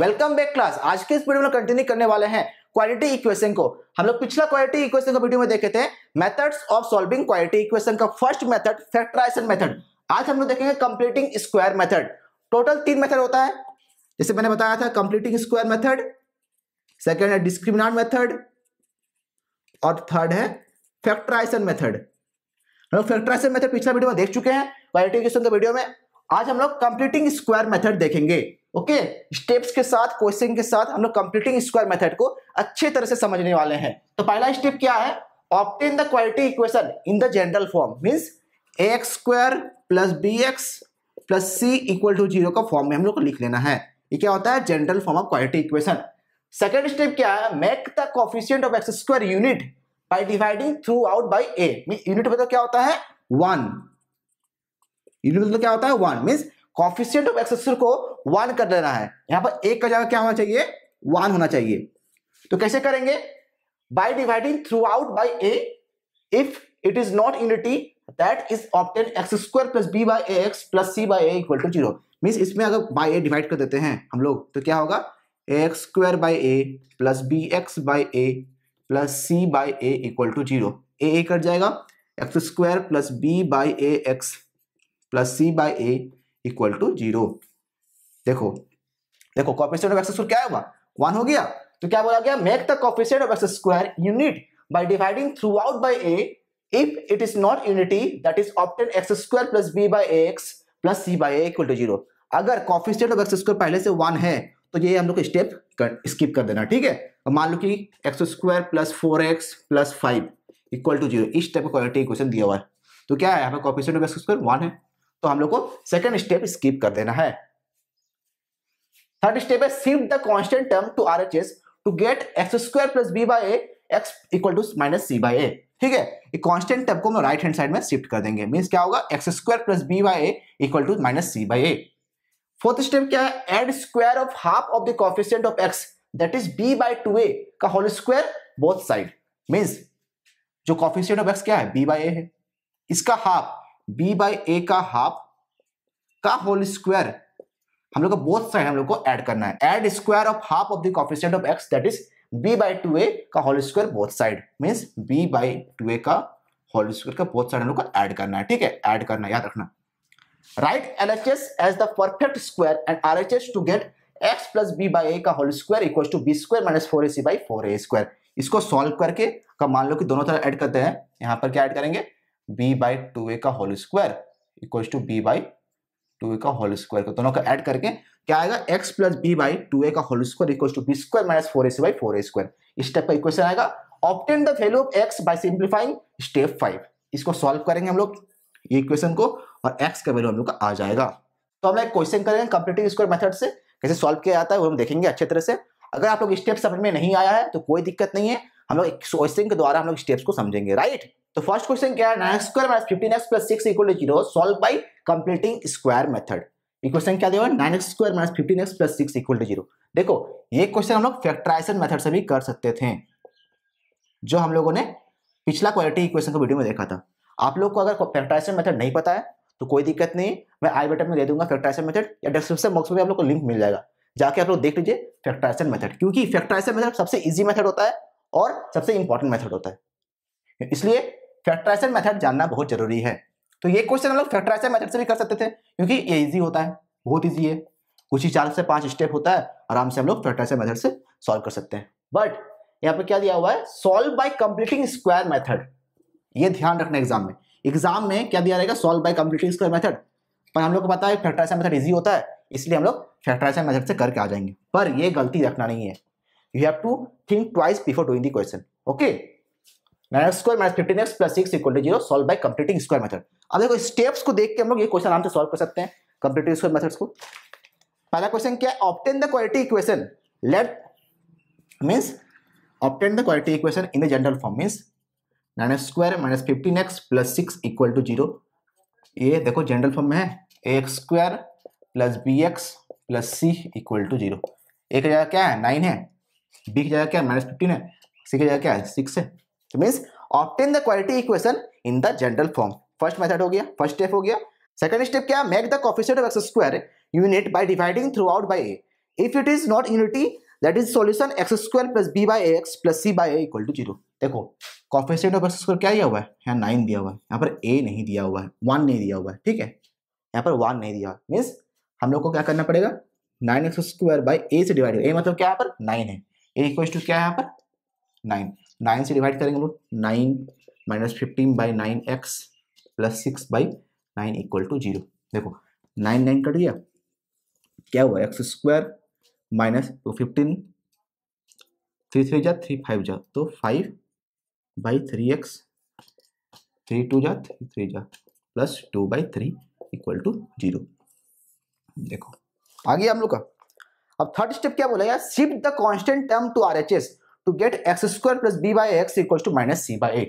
Welcome back class आज के इस वीडियो में कंटिन्यू करने वाले हैं क्वालिटी इक्वेशन को हम लोग पिछला क्वालिटी इक्वेशन का वीडियो में देखे थे methods of solving quality equation का फर्स्ट मेथड फैक्टराइजेशन मेथड आज हम लोग देखेंगे कंप्लीटिंग स्क्वायर मेथड टोटल तीन मेथड होता है जैसे मैंने बताया था कंप्लीटिंग स्क्वायर मेथड सेकेंड है डिस्क्रिमिनाट मेथड और थर्ड है फैक्टराइजेशन मेथड हम लोग फैक्टराइजेशन मेथड पिछला वीडियो में देख चुके हैं क्वालिटी इक्वेशन के वीडियो में आज हम लोग कंप्लीटिंग स्क्वायर मेथड देखेंगे ओके स्टेप्स के साथ क्वेश्चन के साथ हम लोग कंप्लीटिंग स्क्वायर मेथड को अच्छे तरह से समझने वाले हैं तो पहला स्टेप क्या है obtain the quality equation in the general form means x square plus B x plus C equal to zero का फॉर्म में हम लोग को लिख लेना है ये क्या होता है general form of quality equation second step क्या है make the coefficient of x square unit by dividing throughout by A unit मतलब क्या होता है वन यूनिट मतलब क्या होता है one means coefficient of X square को वन कर लेना है यहां पर एक का जगह क्या होना चाहिए वन होना चाहिए तो कैसे करेंगे by dividing throughout by A if it is not unity that is obtain X square plus B by A X plus C by equal to zero means इसमें अगर बाई ए डिवाइड कर देते हैं हम लोग तो क्या होगा A x square by A plus B X by A plus C by A equal to zero A A cut जाएगा X square plus B by A X plus C by A equal to zero देखो देखो coefficient of x square क्या होगा one हो गया तो क्या बोला गया make the coefficient of x square unit by dividing throughout by A if it is not unity that is obtain X square plus B by X plus C by a equal to zero अगर coefficient of x square पहले से one है तो ये हम लोग step skip कर देना ठीक है और मान लो कि X square plus four x plus five equal to zero इस टाइप का क्वालिटी क्वेश्चन दिया हुआ है तो क्या है यहाँ पे coefficient of x square one है तो हम लोग को सेकेंड स्टेप स्किप कर देना है थर्ड स्टेप है shift the constant term to R H S to get X square plus B by X equal to minus C by A ठीक है ये कांस्टेंट टर्म को हम राइट हैंड साइड में शिफ्ट कर देंगे मींस क्या होगा x square plus B by A equal to minus C by A fourth step क्या है add square of half of the coefficient of x that is B by two ए का whole square both side means जो coefficient of x क्या है B by ए है इसका half B by A का half का होल स्क्वायर हम लोग को बोथ साइड हम लोग को ऐड करना है add square of half of coefficient of x that is B by two ए का whole square both side means B by two ए का होल स्क्वायर का बोथ साइड हम लोग को ऐड करना है ठीक है ऐड करना याद रखना write L H S as the perfect square and R H S to get X plus B by A का whole square equal to B square minus four A C by four A square इसको solve करके का मान लो कि दोनों तरह add करते हैं यहां पर क्या ऐड करेंगे बी बाई टू ए का whole square equal to B by two ए का होल स्क्वायर को दोनों का ऐड करके क्या आएगा X plus B by two ए का whole square equal to B square minus four A C by four A square इस टाइप का इक्वेशन आएगा obtain the value of X by simplifying step five इसको solve करेंगे हम लोग ये equation को और एक्स का वैल्यू हम लोग का आ जाएगा तो हम एक क्वेश्चन करेंगे कंप्लीटिंग स्क्वायर मेथड से कैसे सॉल्व किया जाता है वो हम देखेंगे अच्छे तरह से अगर आप लोग स्टेप समझ में नहीं आया है तो कोई दिक्कत नहीं है हम लोग क्वेश्चन के द्वारा हम लोग स्टेप्स को समझेंगे राइट तो फर्स्ट क्वेश्चन क्या है nine square minus fifteen x plus six equal to zero solve by completing square method ये क्वेश्चन क्या देगा nine x square minus fifteen x plus six equal to zero देखो ये क्वेश्चन हम लोग फैक्ट्राइजेशन मेथड से भी कर सकते थे जो हम लोगों ने पिछला क्वालिटी इक्वेशन का वीडियो में देखा था आप लोग को अगर फैक्ट्राइजेशन मेथड नहीं पता है तो कोई दिक्कत नहीं मैं आई बटन में दे दूंगा फैक्ट्राइजेशन मेथड या डिस्क्रिप्शन बॉक्स में आप लोग को लिंक मिल जाएगा जाके आप लोग देख लीजिए फैक्ट्राइजेशन मेथड क्योंकि फैक्ट्राइजेशन मेथड सबसे इजी मेथड होता है और सबसे इंपॉर्टेंट मेथड होता है इसलिए फैक्ट्राइसन मेथड जानना बहुत जरूरी है तो ये क्वेश्चन हम लोग फैक्ट्राइसन मेथड से भी कर सकते थे क्योंकि ये इजी होता है बहुत ईजी है कुछ ही चार से पांच स्टेप होता है आराम से हम लोग फैक्ट्राइसन मेथड से सॉल्व कर सकते हैं बट यहाँ पर क्या दिया हुआ है solve by completing square method ये ध्यान रखना एग्जाम में एग्जाम में क्या दिया रहेगा solve by completing square method पर हम लोग को पता है फैक्ट्राइसन मेथड इजी होता है इसलिए हम लोग फैक्ट्राइसन मेथड से करके आ जाएंगे पर यह गलती रखना नहीं है you have to think twice before doing the question okay nine square minus fifteen x plus six equal to zero solve by completing square method अब देखो स्टेप्स को देख के हम लोग ये क्वेश्चन आराम से सॉल्व कर सकते हैं कंप्लीटिंग स्क्वायर मेथड्स को पहला क्वेश्चन क्या है the equation let the equation in the general form means nine square minus fifteen x plus six equal to zero ये देखो जनरल फॉर्म में है a x square plus B x plus C equal to zero a की जगह क्या है nine है B की जगह क्या है माइनस फिफ्टीन है सी की जगह क्या है सिक्स है so means obtain the quality equation in the general form first method हो गया फर्स्ट स्टेप हो गया सेकंड स्टेप क्या make the coefficient of x square unit by dividing throughout by A if it is not unity that is solution x square plus B by x plus C by equal to zero देखो coefficient of x square क्या दिया हुआ है यहाँ nine दिया हुआ है यहाँ पर ए नहीं दिया हुआ है वन नहीं दिया हुआ है ठीक है यहाँ पर वन नहीं दिया हुआ मीन्स हम लोग को क्या करना पड़ेगा nine x square by a से डिवाइड ए मतलब क्या यहाँ पर नाइन है ए टू क्या है यहाँ पर नाइन नाइन से डिवाइड करेंगे लोग nine minus fifteen by nine x plus six by nine equal to zero देखो नाइन नाइन कट गया क्या हुआ एक्स स्क्वायर माइनस टू तो फिफ्टीन थ्री थ्री जा थ्री फाइव जा तो five by three x three two जा three three जा plus two by three equal to zero देखो आ गया हम लोग का अब थर्ड स्टेप क्या बोला यार shift the constant term to R H S to get x square plus b by x equals to minus c by a.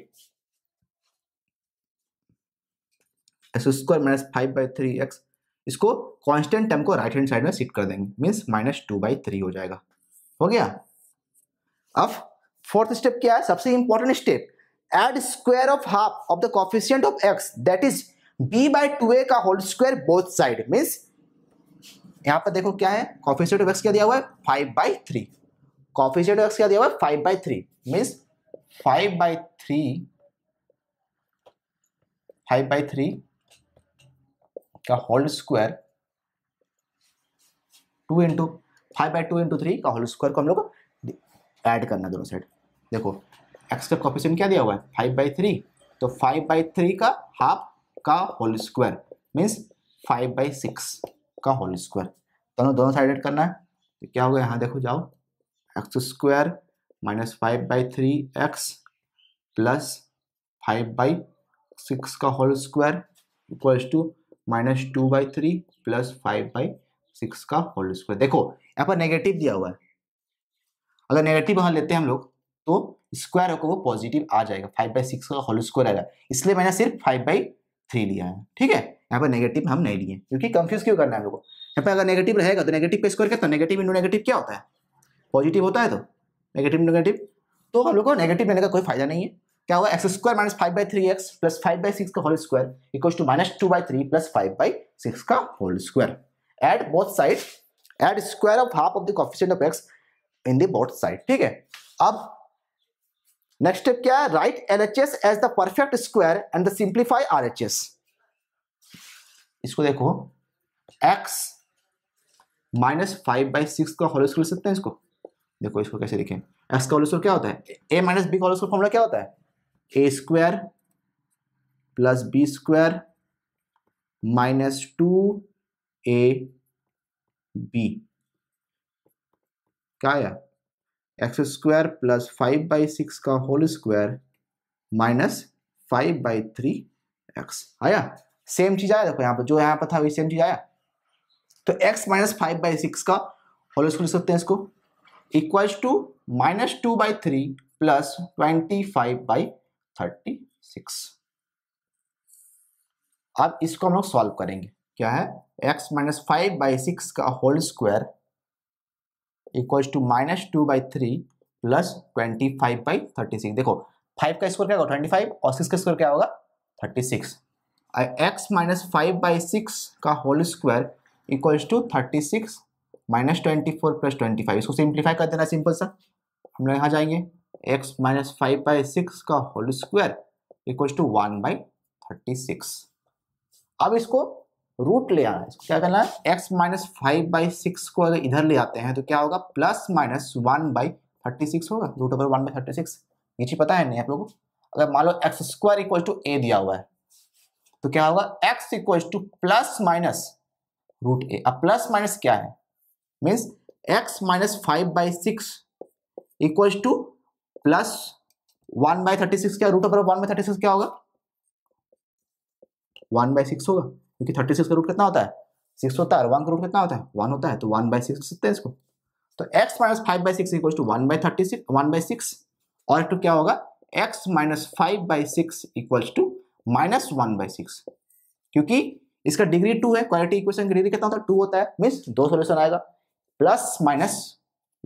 x square minus five by three x इसको constant term को right hand side में सीट कर देंगे means minus two by three हो जाएगा हो गया अब फोर्थ स्टेप क्या है सबसे important step add square of half of the coefficient of x that is B by two ए का whole square both side means यहां पर देखो क्या है कॉफिशियंट ऑफ एक्स क्या दिया हुआ है five by three coefficient of x क्या दिया हुआ है five by three means five by three five by three का whole square two into five by two into three का होल स्क्वायर को हम लोग ऐड करना दोनों साइड देखो एक्स का कॉफिशियंट क्या दिया हुआ है फाइव बाई थ्री तो फाइव बाई थ्री का हाफ का whole square means five by six का होल स्क्वायर दोनों दोनों साइड एड करना है तो क्या हो गया यहाँ देखो जाओ x square minus five by three x plus five by six का whole square equals to minus two by three plus five by six का होल स्क्वायर देखो यहाँ पर नेगेटिव दिया हुआ है अगर नेगेटिव हाँ लेते हैं हम लोग तो स्क्वायर होकर वो पॉजिटिव आ जाएगा फाइव बाई सिक्स का होल स्क्वायर आएगा इसलिए मैंने सिर्फ फाइव बाई थ्री लिया है ठीक है यहाँ पर नेगेटिव हम नहीं लिए क्योंकि कंफ्यूज क्यों करना है हम लोग को यहाँ पर अगर नेगेटिव रहेगा तो नेगेटिव पे स्क्वायर क्या तो नेगेटिव इंटू नेगेटिव क्या होता है पॉजिटिव होता है तो नेगेटिव नेगेटिव तो हम लोग को नेगेटिव लेने का कोई फायदा नहीं है क्या हुआ x square minus five by three x plus five by six का whole square equal to minus two by three plus five by six का whole square add both side add square of half of the coefficient of x in the both side ठीक है अब next step क्या है right L H S as the perfect square and the simplify R H S इसको देखो x minus five by six का whole square सकते हैं इसको देखो इसको कैसे लिखें एक्स का होल स्क्वायर क्या होता है ए माइनस बी का होल स्क्वायर फॉर्मूला क्या होता है a square plus b square minus two a b क्या आया x square plus five by six का whole square minus five by three x आया सेम चीज आया देखो यहाँ पर जो यहाँ पर था वही सेम चीज आया तो x minus five by six का होल स्क्वायर लिख सकते हैं इसको equals to minus two by three plus twenty five by thirty six अब इसको हम लोग सॉल्व करेंगे क्या है x minus five by six का whole square equals to minus two by three plus twenty five by thirty six देखो five का स्क्वायर क्या होगा ट्वेंटी फाइव और सिक्स का स्क्वायर क्या होगा thirty six x minus five by six का whole square equals to thirty six minus twenty four plus twenty five इसको सिंप्लीफाई कर देना सिंपल सा हम लोग यहाँ जाएंगे x minus five by six का whole square equals to one by thirty six अब इसको रूट ले आना है इसको क्या करना है x minus five by six को अगर इधर ले आते हैं तो क्या होगा plus minus one by thirty six होगा root over one by thirty six ये चीज़ पता है नहीं आप लोगों को अगर मान लो x square equal to a दिया हुआ है तो क्या होगा x equal to plus minus root a अब प्लस माइनस क्या है means x minus 5 by 6 equals to plus one by thirty six क्या root of one by thirty six क्या होगा वन बाई सिक्स होगा क्योंकि थर्टी सिक्स का root कितना होता है सिक्स होता है और वन का रूट कितना होता है वन होता है तो वन बाई सिक्स सकते हैं इसको तो x minus five by six equals to one by thirty six one by six और टू तो क्या होगा x minus five by six equals to minus one by six क्योंकि इसका डिग्री टू है क्वालिटी इक्वेशन डिग्री कितना होता है टू होता है मीन्स दो सोल्यूशन आएगा plus minus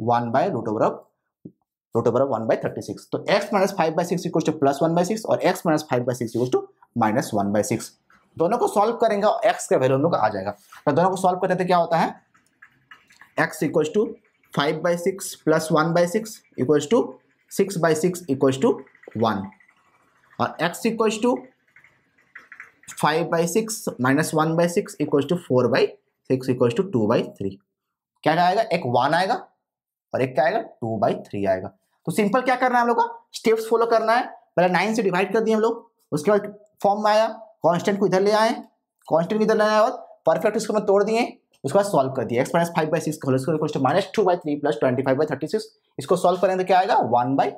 one by root over of root over of one by thirty six तो x minus five by six equal to plus one by six और x minus five by six equal to minus one by six दोनों को solve करेंगे और x का value उनका आ जाएगा तो दोनों को सॉल्व करते थे क्या होता है x equal to five by six plus one by six equal to six by six equal to one और x equal to five by six minus one by six equal to four by six equal to two by three क्या आएगा एक one आएगा और एक क्या आएगा to by three आएगा तो सिंपल क्या करना है हम लोग का स्टेप्स फॉलो करना है पहले नाइन से डिवाइड कर दिए हम लोग उसके बाद फॉर्म में आया कांस्टेंट को इधर ले आए कांस्टेंट इधर ले आए और परफेक्ट उसको मैं तोड़ दिए उसके बाद सॉल्व कर दिया x minus five by six minus two by three plus twenty five by thirty six इसको सॉल्व करें तो क्या आएगा one by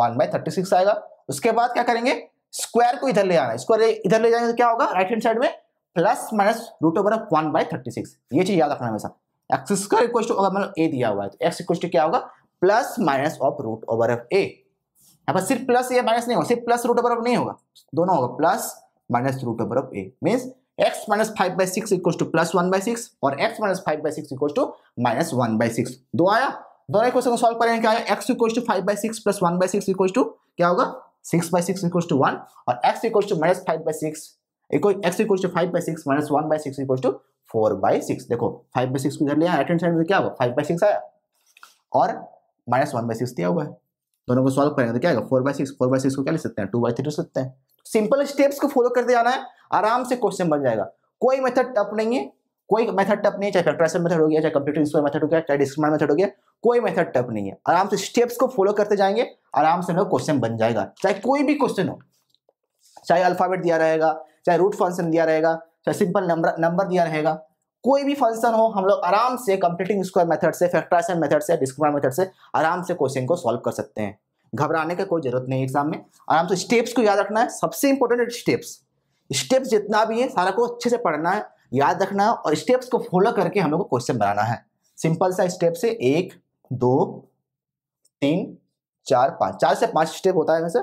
one by thirty six आएगा उसके बाद क्या करेंगे स्क्वायर को इधर ले आना है स्क्वायर इधर ले जाएंगे तो क्या होगा राइट हैंड साइड में plus minus root over one by thirty six ये चीज याद रखना हमेशा एक्स स्क्वायर इक्वल टू अगर मतलब ए दिया हुआ है तो एक्स इक्वल टू क्या होगा plus minus of root over of a यहाँ पर सिर्फ प्लस या माइनस नहीं होगा सिर्फ प्लस रूट ओवर ऑफ नहीं होगा दोनों होगा plus minus root over of a means x minus five by six equal to plus one by six और x minus five by six equal to minus one by six दो आया दोनों question को solve करेंगे क्या x equal to five by six plus one by six equal to क्या होगा six by six equal to one और x equal to minus five by six x equal to five by six minus one by six equal to four by six देखो five by six में इधर लिया right hand side में क्या हुआ five by six आया और minus one by six दिया हुआ है दोनों को सॉल्व करेंगे तो क्या आएगा four by six four by six को क्या ले सकते हैं टू बाई थ्री ले सकते हैं सिंपल स्टेप्स को फॉलो करते जाना है आराम से क्वेश्चन बन जाएगा कोई मेथड टप नहीं है कोई मेथड टप नहीं है चाहे फैक्टराइजेशन मेथड हो गया चाहे कंप्यूटर स्क्वायर मेथड हो गया चाहे डिस्क्रिमिनेंट मेथड हो गया कोई मेथड टप नहीं है आराम से स्टेप्स को फॉलो करते जाएंगे आराम से क्वेश्चन बन जाएगा चाहे कोई भी क्वेश्चन हो चाहे अल्फाबेट दिया रहेगा चाहे रूट फंक्शन दिया रहेगा चाहे सिंपल नंबर नंबर दिया रहेगा कोई भी फंक्शन हो हम लोग आराम से कंप्लीटिंग स्क्वायर मेथड से फैक्ट्राइजेशन मेथड से डिस्क्रिमिनेंट मेथड से आराम से क्वेश्चन को सॉल्व कर सकते हैं घबराने का कोई जरूरत नहीं एग्जाम में आराम से स्टेप्स को याद रखना है सबसे इंपॉर्टेंट स्टेप्स स्टेप्स जितना भी है सारा को अच्छे से पढ़ना है याद रखना है और स्टेप्स को फॉलो करके हम लोग को क्वेश्चन बनाना है सिंपल सा स्टेप से एक दो तीन चार पाँच चार से पाँच स्टेप होता है वैसे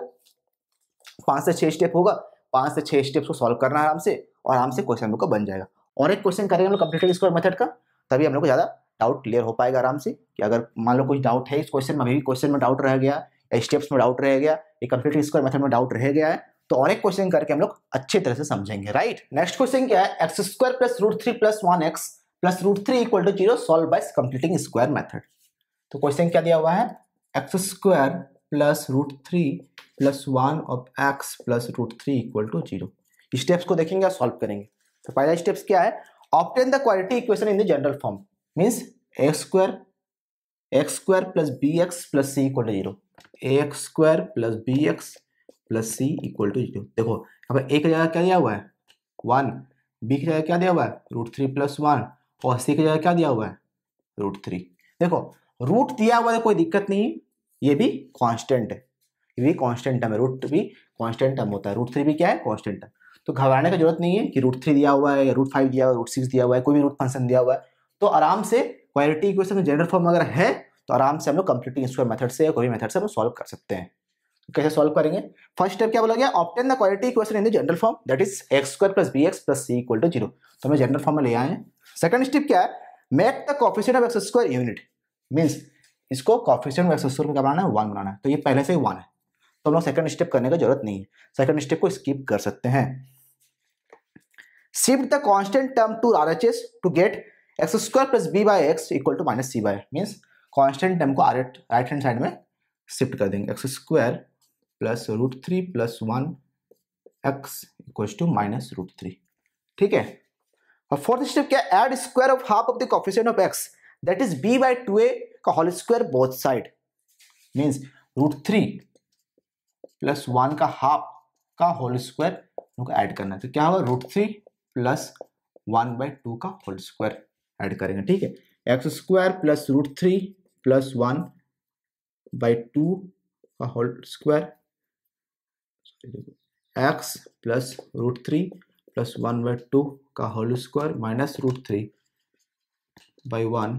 पाँच से छः स्टेप होगा पाँच से छः स्टेप्स को सॉल्व करना है आराम से और आराम से क्वेश्चन को बन जाएगा और एक क्वेश्चन करेंगे हम लोग कंप्लीटेड स्क्वायर मेथड का तभी हम लोग को ज़्यादा डाउट क्लियर हो पाएगा आराम से कि अगर मान लो कोई डाउट है इस क्वेश्चन में अभी भी क्वेश्चन में डाउट रह गया या स्टेप्स में डाउट रह गया या कंप्लीटेड स्क्वायर मेथड में डाउट रह गया है तो और एक क्वेश्चन करके हम लोग अच्छे तरह से समझेंगे राइट नेक्स्ट क्वेश्चन क्या है x square plus root three plus one x plus root three equal to zero solve by completing square method तो क्वेश्चन क्या दिया हुआ है x square plus root three plus one of x plus root three equal to zero steps को देखेंगे और solve करेंगे तो पहला स्टेप्स क्या है obtain the quality equation in the general form means x square x square plus B x plus C equal to zero x square plus B x plus C equal to zero देखो अब एक जगह क्या दिया हुआ है one B की जगह क्या दिया हुआ है रूट थ्री प्लस वन और सी की जगह क्या दिया हुआ है रूट थ्री देखो रूट दिया हुआ है तो कोई दिक्कत नहीं ये भी कांस्टेंट है ये भी कांस्टेंट टर्म है रूट भी कांस्टेंट टर्म होता है रूट थ्री भी क्या है कांस्टेंट टर्म तो घबराने की जरूरत नहीं है कि रूट थ्री दिया हुआ है या रूट फाइव दिया हुआ है रूट सिक्स दिया हुआ है कोई भी रूट फंक्शन दिया हुआ है तो आराम से क्वालिटी इक्वेशन में जनरल फॉर्म अगर है तो आराम से हम लोग कंप्लीटिंग स्क्वायर मेथड से या कोई भी मेथड से हम सॉल्व कर सकते हैं तो कैसे सॉल्व करेंगे फर्स्ट स्टेप क्या बोला गया obtain the quality equation in the general form that is x square plus B x plus C equal to zero तो हमें जनरल फॉर्म में ले आए हैं सेकंड स्टेप क्या है make the coefficient of x square unit means इसको coefficient of x square में बनाना है वन बनाना है तो ये पहले से ही वन है तो हम लोग सेकंड स्टेप करने की जरूरत नहीं है सेकंड स्टेप को स्किप कर सकते हैं Shift the constant term to RHS to get x square plus b by x equal to minus c by means constant term को आरेट right hand side में shift कर देंगे x square plus root three plus one x equals to minus root three ठीक है और fourth step क्या add square of half of the coefficient of x that is b by two a का whole square both side means root three plus one का half का whole square add करना है तो क्या होगा root three plus one by two का whole square add करेंगे ठीक है x square plus root three plus one by two का whole square x plus root three plus one by two का whole square minus root three by one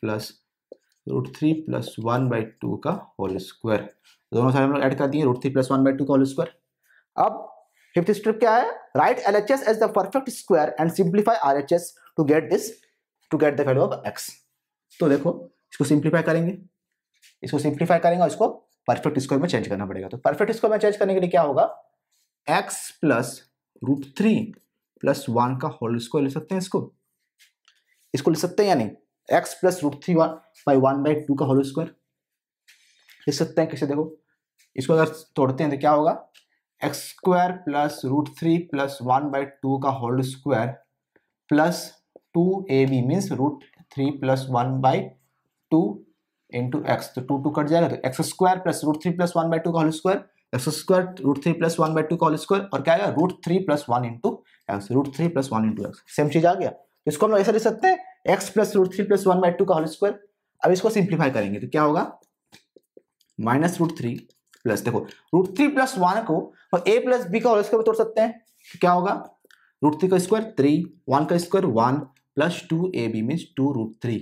plus root three plus one by two का whole square दोनों side हम लोग add कर दिए root three plus one by two का whole square अब fifth step क्या है right L H S as the perfect square and simplify R H S to get this to get the value of x तो देखो इसको simplify करेंगे इसको simplify करेंगे और इसको परफेक्ट स्क्वायर में चेंज करना पड़ेगा तो परफेक्ट स्क्वायर में चेंज करने के लिए क्या होगा x plus root three plus one का होल स्क्वायर ले सकते हैं इसको इसको ले सकते हैं या नहीं x plus root three one by one by two का होल स्क्वायर ले सकते हैं कैसे देखो इसको अगर तोड़ते हैं तो क्या होगा x square plus root three plus one by two का whole square plus two a b means root three plus one by two into x तो टू टू कट जाएगा तो x square plus root three plus one by two का whole square x square root three plus one by two का whole square और क्या आएगा root three plus one into x root three plus one into x same चीज आ गया तो इसको हम लोग ऐसा लिख सकते हैं x plus root three plus one by two का होल स्क्वायर अब इसको सिंप्लीफाई करेंगे तो क्या होगा माइनस रूट थ्री प्लस देखो रूट थ्री प्लस वन को और ए प्लस बी का होल स्क्वायर तोड़ सकते हैं तो क्या होगा रूट थ्री का स्क्वायर थ्री वन का square one plus two a b means two root three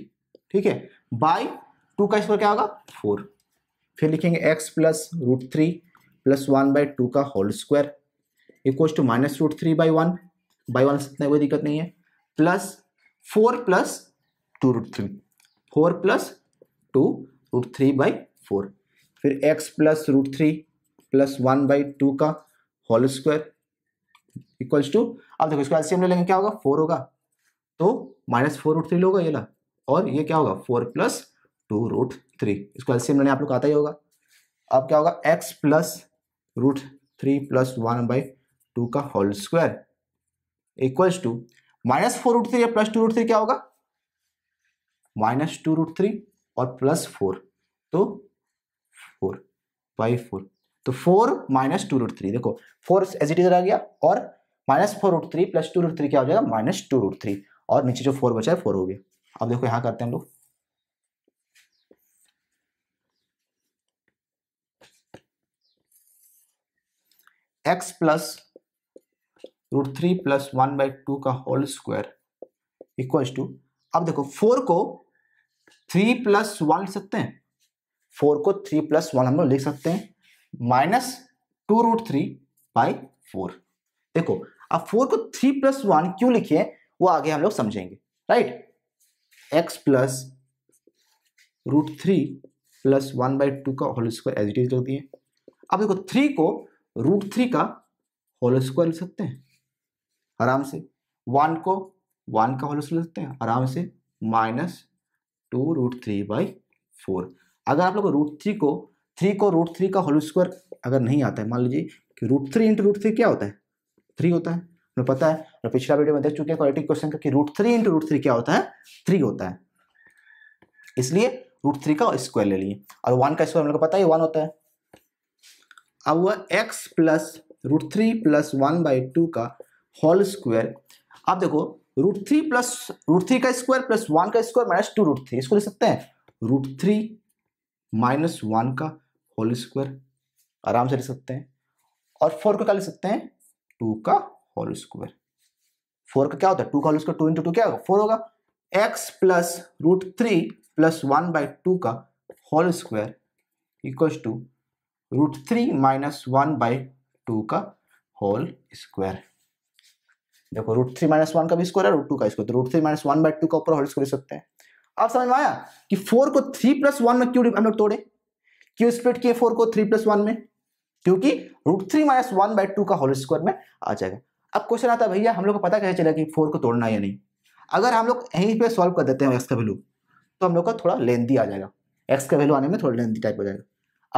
ठीक है बाई टू का स्क्वायर क्या होगा फोर फिर लिखेंगे x plus root three plus one by two का whole square equal to minus root three by one by one से कोई दिक्कत नहीं है plus four plus two root three four plus two root three by four फिर x plus root three plus one by two का whole square equals to अब देखो इसको एलसीएम ले लेंगे क्या होगा फोर होगा तो माइनस फोर रूट थ्री होगा ये ला और ये क्या होगा four plus two root three इसको एलसीएम लेने आप लोग आता ही होगा अब क्या होगा x plus root three plus one by two का whole square equals to minus four root three या प्लस टू रूट थ्री क्या होगा माइनस टू रूट थ्री और प्लस फोर तो फोर बाई फोर तो four minus two root three देखो four as it is आ गया और minus four root three plus two root three क्या हो जाएगा माइनस टू रूट थ्री और नीचे जो फोर बचा है फोर हो गया अब देखो यहां करते हैं हम लोग x plus root three plus one by two का होल स्क्वायर इक्वल टू अब देखो फोर को थ्री प्लस वन लिख सकते हैं फोर को थ्री प्लस वन हम लोग लिख सकते हैं minus two root three by four देखो अब फोर को थ्री प्लस वन क्यों लिखिए वो आगे हम लोग समझेंगे right x plus root three plus one by two का whole square as it is लिख दिए अब देखो थ्री को रूट थ्री का होल स्क्वायर लिख सकते हैं आराम से वन को वन का होल स्क्वायर लिख सकते हैं आराम से minus two root three by four अगर आप लोग रूट थ्री को थ्री को रूट थ्री का होल स्क्वायर अगर नहीं आता है मान लीजिए कि root three into root three क्या होता है थ्री होता है हमें पता है और पिछला वीडियो में देख चुके हैं क्वालिटी क्वेश्चन का कि root three into root three क्या होता है थ्री होता है इसलिए रूट थ्री का स्क्वायर ले लिए और वन का स्क्वायर हम लोग को पता है वन होता है अब वह x plus root three plus one by two का होल स्क्वायर आप देखो root three plus root three का स्क्वायर प्लस वन का square minus two root three इसको ले सकते हैं रूट थ्री माइनस वन का होल स्क्वायर आराम से लिख सकते हैं और फोर का क्या लिख सकते हैं टू का होल स्क्वायर फोर का क्या होता है टू का whole square two into two क्या होगा फोर होगा x plus root three plus one by two का whole square equals to root three minus one by two का होल स्क्वायर देखो रूट थ्री माइनस वन का भी square है root two का स्क्वायर तो root three minus one by two का ऊपर होल स्क्वायर सकते हैं अब समझ में आया कि फोर को थ्री प्लस वन में क्यों हम लोग तोड़े क्यों स्प्लिट किए फोर को थ्री प्लस वन में क्योंकि root three minus one by two का होल स्क्वायर में आ जाएगा अब क्वेश्चन आता है भैया हम लोग को पता कैसे चला कि फोर को तोड़ना है या नहीं अगर हम लोग यहीं पे सॉल्व कर देते हैं एक्स का वैल्यू तो हम लोग का थोड़ा लेंदी आ जाएगा एक्स का वैल्यू आने में थोड़ा लेंदी टाइप हो जाएगा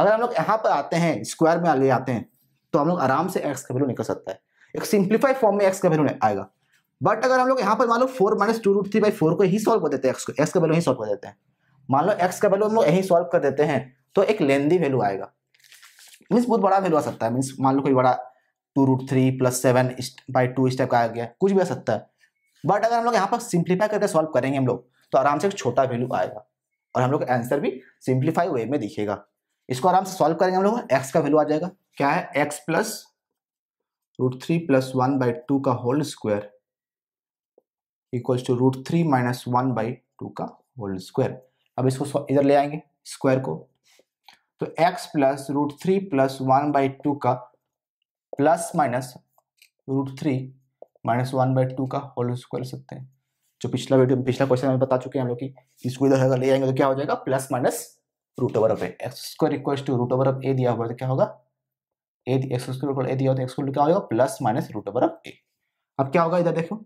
अगर हम लोग यहाँ पर आते हैं स्क्वायर में ले आते हैं तो हम लोग आराम से एक्स का वैल्यू निकल सकता है एक सिंप्लीफाइड फॉर्म में एक्स का वैल्यू आएगा बट अगर हम लोग यहाँ पर मान लो four minus two root three by four को ही सॉल्व कर देते हैं एक्स को एक्स का वैल्यू यही सॉल्व कर देते हैं मान लो एक्स का वैल्यू हम लोग यही सॉल्व कर देते हैं तो एक लेंदी वैल्यू आएगा मीन्स बहुत बड़ा वैल्यू आ सकता है मीन्स मान लो कोई बड़ा two root three plus seven by two इस टाइप का आ गया कुछ भी आ सकता है बट अगर हम लोग यहाँ पर सिंप्लीफाई करके सॉल्व करेंगे हम लोग तो आराम से एक छोटा वैल्यू आएगा और हम लोग का आंसर भी सिंप्लीफाई वे में दिखेगा इसको आराम से सॉल्व करेंगे हम लोग एक्स का वैल्यू आ जाएगा क्या है x plus root three plus one by two का whole square equals to root three minus one by two का होल स्क्वायर अब इसको इधर ले आएंगे स्क्वायर को तो x plus root three plus one by two का plus minus root three minus one by two का होल स्क्वायर सकते हैं जो पिछला वीडियो पिछला क्वेश्चन हमें बता चुके हैं हम लोग की इसको इधर अगर ले आएंगे तो क्या हो जाएगा plus minus root over of a x square equal to root over of a दिया हुआ तो क्या होगा ए एक्स स्क्वायर ए दिया होता है एक्स तो स्क्वायर क्या होगा plus minus root over of a अब क्या होगा इधर देखो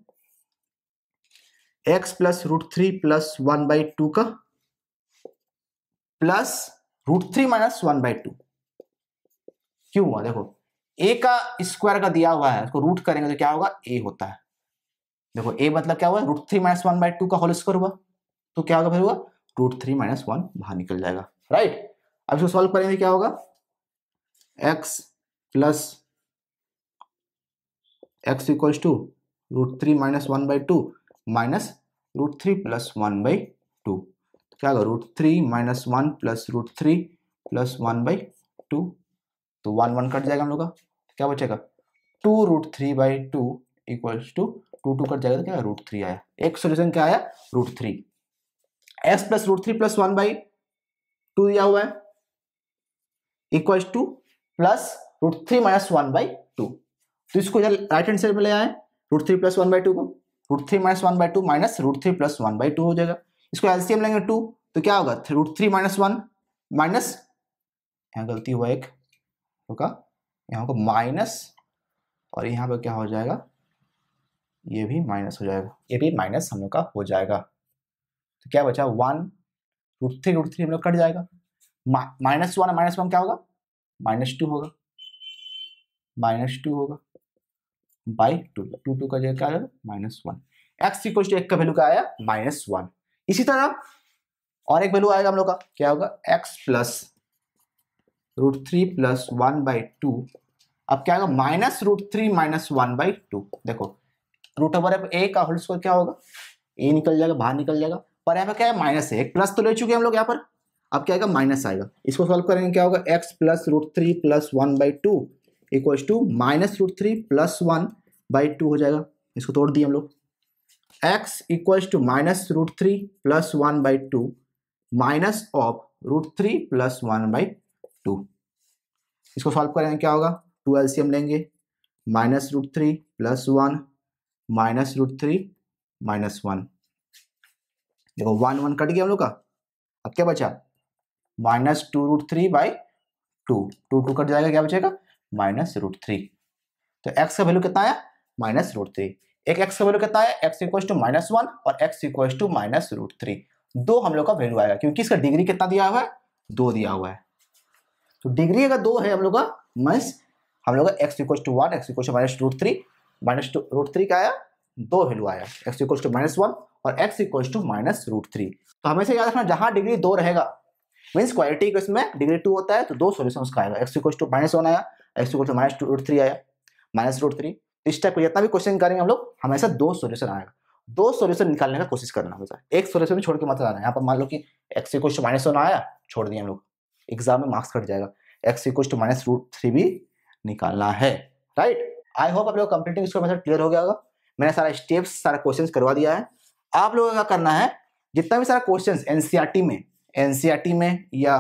x plus root three plus one by two का plus root three minus one by two क्यों हुआ देखो ए का स्क्वायर का दिया हुआ है उसको रूट करेंगे तो क्या होगा ए होता है देखो ए मतलब क्या हुआ root three minus one by two का होल स्क्वायर हुआ तो क्या होगा फिर हुआ रूट थ्री माइनस वन बाहर निकल जाएगा राइट अब इसको सॉल्व करेंगे क्या होगा x plus x equals to root three minus one by two minus root three plus one by two तो क्या होगा root three minus one plus root three plus one by two तो one one कट जाएगा हम लोग का तो क्या बचेगा two root three by two equals to two two cut जाएगा तो क्या रूट थ्री आया एक सोल्यूशन क्या आया root three x plus root three plus one by two दिया हुआ है equals to plus root three minus one by two तो इसको राइट हैंड साइड में ले आए root three plus one by two को root three minus one by two minus root three plus one by two हो जाएगा इसको LCM लेंगे टू तो क्या होगा root three minus one minus यहाँ गलती हुआ एक होगा यहाँ को माइनस और यहाँ पर क्या हो जाएगा ये भी माइनस हो जाएगा ये भी माइनस हम लोग का हो जाएगा तो क्या बचा one root three root three हम लोग कट जाएगा माइनस वन माइनस वन क्या होगा माइनस टू होगा माइनस टू होगा बाई टू टू टू का जगह क्या आया minus one x equal to एक का वैल्यू क्या आया माइनस वन इसी तरह और एक वैल्यू आएगा हम लोग का क्या होगा x plus root three plus one by two अब क्या होगा minus root three minus one by two देखो रूट ओवर एफ ए का होल स्क्वायर क्या होगा ए निकल जाएगा बाहर निकल जाएगा पर यहाँ पर क्या है माइनस है एक प्लस तो ले चुके हम लोग यहाँ पर अब क्या आएगा माइनस आएगा इसको सॉल्व करेंगे क्या होगा x plus root three plus one by two equals to minus root three plus one by two हो जाएगा इसको तोड़ दिए हम लोग x equals to minus root three plus one by two minus of root three plus one by two इसको solve करेंगे क्या होगा टू एलसीएम लेंगे minus root three plus one minus root three minus one देखो one one कट गया हम लोग का अब क्या बचा minus two root three by two two two cut जाएगा क्या बचेगा माइनस रूट थ्री तो एक्स का वैल्यू कितना आया माइनस रूट थ्री एक एक्स का वैल्यू कितना आया x equal to minus one और x equal to minus root three दो हम लोग का वैल्यू आएगा क्योंकि इसका डिग्री कितना दिया हुआ है दो दिया हुआ है तो डिग्री अगर दो है हम लोग का माइनस हम लोग का x equal to one x equal to minus root three minus two root three का आया दो वैल्यू आया x equal to minus one और x equal to minus root three तो हमेशा याद रखना जहां डिग्री दो रहेगा मीन्स क्वालिटी में डिग्री टू होता है तो दो सोल्यूशन उसका आएगा x equal to minus one आया x equal to minus two root three आया माइनस रूट थ्री इस टाइप का जितना भी क्वेश्चन करेंगे हम लोग हमेशा दो सोल्यूशन आएगा दो सोल्यूशन निकालने का कोशिश करना होता एक सोल्यूशन में छोड़ के मत आना यहाँ पर मान लो कि x equal to minus one आया छोड़ दिया हम लोग एग्जाम में मार्क्स कट जाएगा x equal to minus root three भी निकालना है राइट आई होप आप लोग कंप्लीटिंग इसका मेथड क्लियर हो गया होगा मैंने सारा स्टेप्स सारा क्वेश्चन करवा दिया है आप लोगों का करना है जितना भी सारा क्वेश्चन एनसीआरटी e में एनसीआरटी e में या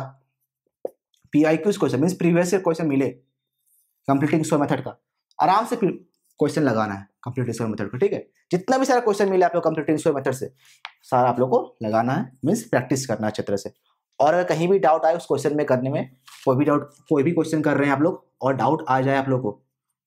P I Qs question means previous year question मिले कंप्लीटिंग स्कोर मेथड का आराम से क्वेश्चन लगाना है कंप्लीटिंग स्कोर मेथड को ठीक है जितना भी सारा क्वेश्चन मिले आप लोग कंप्लीटिंग स्कोर मेथड से सारा आप लोग को लगाना है मीन्स प्रैक्टिस करना है अच्छे तरह से और अगर कहीं भी डाउट आए उस क्वेश्चन में करने में कोई भी डाउट कोई भी क्वेश्चन कर रहे हैं आप लोग और डाउट आ जाए आप लोग को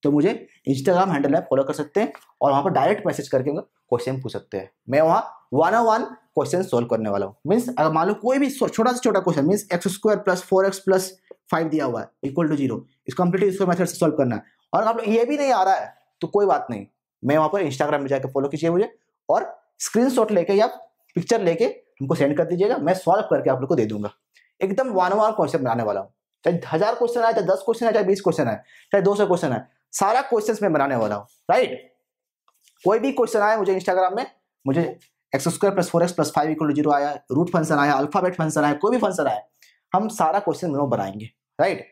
तो मुझे इंस्टाग्राम हैंडल में फॉलो कर सकते हैं और वहाँ पर डायरेक्ट मैसेज करके क्वेश्चन पूछ सकते हैं मैं वहाँ one on one question solve करने वाला हूँ मीन्स अगर मान लो कोई भी छोटा से छोटा question means x square plus four x plus five दिया हुआ है इक्वल टू जीरो इस कम्प्लीट इसको मैथड से सोल्व करना है और आप लोग ये भी नहीं आ रहा है तो कोई बात नहीं मैं वहाँ पर इंस्टाग्राम में जाकर फॉलो कीजिए मुझे और स्क्रीन लेके या पिक्चर लेके हमको सेंड कर दीजिएगा मैं सॉल्व करके आप लोग को दे दूंगा एकदम वन वन क्वेश्चन बनाने वाला हूँ चाहे हजार क्वेश्चन आए चाहे दस क्वेश्चन आए चाहे बीस क्वेश्चन आए चाहे दो सौ क्वेश्चन आए सारा क्वेश्चन मैं बनाने वाला हूँ राइट कोई भी क्वेश्चन आए मुझे इंस्टाग्राम में मुझे x square plus four x plus five equal zero आया रूट फंक्शन आया अल्फाबेट फंक्शन आया कोई भी फंक्शन आया हम सारा क्वेश्चन मेरे बनाएंगे राइट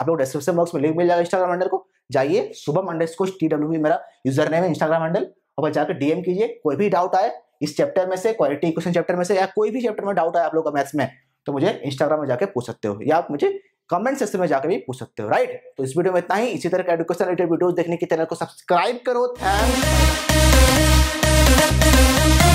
आप लोग डिस्क्रिप्शन बॉक्स में लिंक मिल जाएगा इंस्टाग्राम हैंडल को जाइए Shubham Monday score T W B मेरा यूजर नेम है इंस्टाग्राम हैंडल और वह जाकर डीएम कीजिए कोई भी डाउट आए इस चैप्टर में से क्वालिटी क्वेश्चन चैप्टर में से या कोई भी चैप्टर में डाउट आए आप लोग का मैथ्स में तो मुझे इंस्टाग्राम में जाकर पूछ सकते हो या आप मुझे कमेंट सेक्शन में जाकर भी पूछ सकते हो राइट तो इस वीडियो में इतना ही इसी तरह के एडुकेशन रिलेटेड वीडियोस देखने के चैनल को सब्सक्राइब करो थैंक